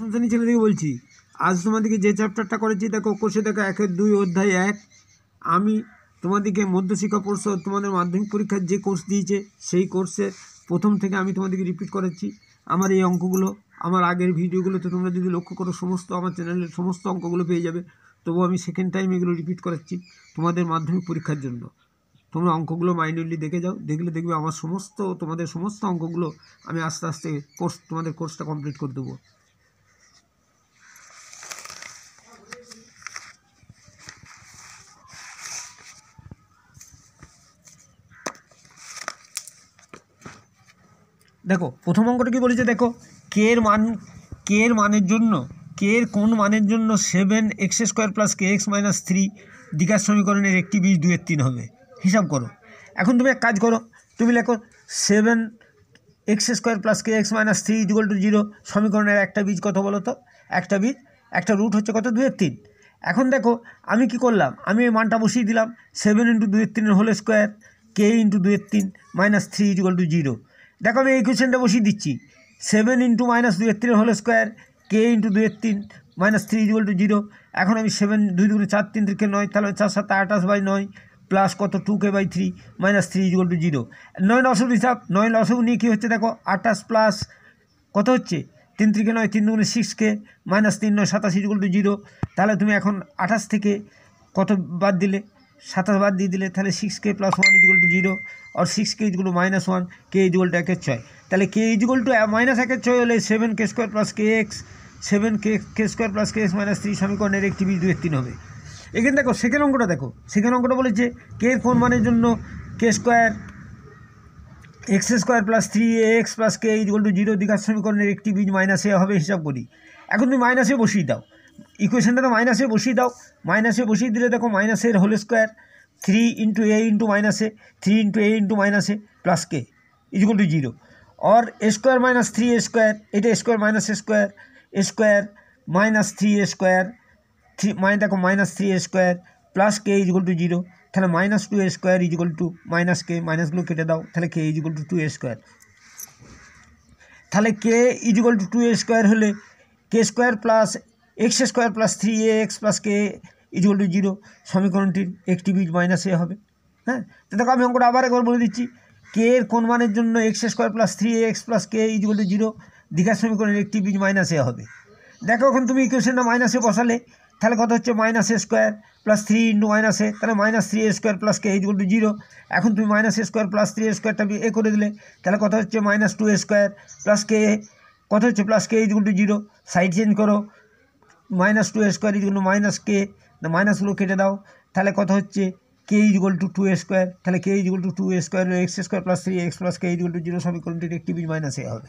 সন্তানী ছেলেদেরকে বলছি আজ তোমাদেরকে যে চ্যাপ্টারটা করেছি দেখো কোষে দেখো একের দুই অধ্যায় এক আমি তোমাদেরকে মধ্যশিক্ষা পর্ষদ তোমাদের মাধ্যমিক পরীক্ষার যে কোর্স দিয়েছে সেই কোর্সে প্রথম থেকে আমি তোমাদেরকে রিপিট করাচ্ছি আমার এই অঙ্কগুলো আমার আগের ভিডিওগুলোতে তোমরা যদি লক্ষ্য করো সমস্ত আমার চ্যানেলের সমস্ত অঙ্কগুলো পেয়ে যাবে তবু আমি সেকেন্ড টাইম এগুলো রিপিট করাচ্ছি তোমাদের মাধ্যমিক পরীক্ষার জন্য তোমরা অঙ্কগুলো মাইন্ডলি দেখে যাও দেখলে দেখবে আমার সমস্ত তোমাদের সমস্ত অঙ্কগুলো আমি আস্তে আস্তে কোর্স তোমাদের কোর্সটা কমপ্লিট করে দেবো দেখো প্রথম অঙ্কটা কী বলেছে দেখো কে এর মান কে এর মানের জন্য কে এর কোন মানের জন্য seven x square plus k x minus three দীঘার সমীকরণের একটি বীজ দুয়ের তিন হবে হিসাব করো এখন তুমি এক কাজ করো তুমি লেখো seven x square plus k x minus three equal to zero সমীকরণের একটা বীজ কত বলো তো একটা বীজ একটা রুট হচ্ছে কত দুয়ের তিন এখন দেখো আমি কি করলাম আমি এই মানটা বসিয়ে দিলাম সেভেন ইন্টু দুয়ের তিনের হোল স্কোয়ার কে ইন্টু দুয়ের তিন minus three equal to zero দেখো আমি এই কোয়েশনটা বসিয়ে দিচ্ছি সেভেন ইন্টু মাইনাস দুয়ের তিনের হোল স্কোয়ার কে ইন্টু দুয়ের তিন minus three equal to zero এখন আমি সেভেন দুই দুগুণে চার তিন থেকে নয় তাহলে চার সাত আঠাশ বাই নয় প্লাস কত two k by three minus three equal to zero নয় লসব হিসাব নয় লসব নিয়ে কী হচ্ছে দেখো আঠাশ প্লাস কত হচ্ছে তিন থেকে নয় তিন দুগুণে সিক্স কে মাইনাস তিন নয় সাতাশ ইকুয়াল টু জিরো তাহলে তুমি এখন আঠাশ থেকে কত বাদ দিলে সাতাশ বাদ দিয়ে দিলে তাহলে six k plus one equal to zero আর six k equal minus one k equal to একের ছয় তাহলে কে ইজগোল টু মাইনাস একের ছয় হলে seven k square plus k x seven k k square plus k x minus three সমীকরণের একটি বীজ দুয়ের তিন হবে এখানে দেখো সেকেন্ড অঙ্কটা দেখো সেকেন্ড অঙ্কটা বলেছে কে কোন মানের জন্য k square x square plus three x plus k equal to zero দীঘার সমীকরণের একটি বীজ মাইনাসে হবে হিসাব করি এখন তুমি মাইনাসে বসিয়ে দাও इक्वेशनটা তো মাইনাসে বসিয়ে দাও মাইনাসে বসিয়ে দিলে দেখো মাইনাসের whole square 3 * a * -a 3 * a * -a + k = 0 আর a² - 3a² এটা a² - a² a² - 3a² মানে দেখো -3a² + k = 0 তাহলে -2a² = -k - k কেটে দাও তাহলে k = 2a² তাহলে k = 2a² হলে k² + x square plus three a x plus k equal to zero সমীকরণটির একটি বীজ মাইনাস এ হবে হ্যাঁ তো দেখো আমি অঙ্কটা আবার একবার বলে দিচ্ছি কে এর কোন মানের জন্য x square plus three a x plus k equal to zero দীঘার সমীকরণের একটি বীজ মাইনাস এ হবে দেখো এখন তুমি ইকুয়েশনটা মাইনাসে বসালে তাহলে কত হচ্ছে minus a square plus three into minus a তাহলে minus three a square plus k equal to zero এখন তুমি minus a square plus three a স্কোয়ারটা এ করে দিলে তাহলে কত হচ্ছে minus two a square plus k কত হচ্ছে plus k equal to zero side change করো minus two square equal minus k মাইনাসগুলো কেটে দাও তাহলে কত হচ্ছে k equal to two square তাহলে k equal to two square x square plus three x plus k equal to zero সমীকরণটির একটি বীজ মাইনাস এ হবে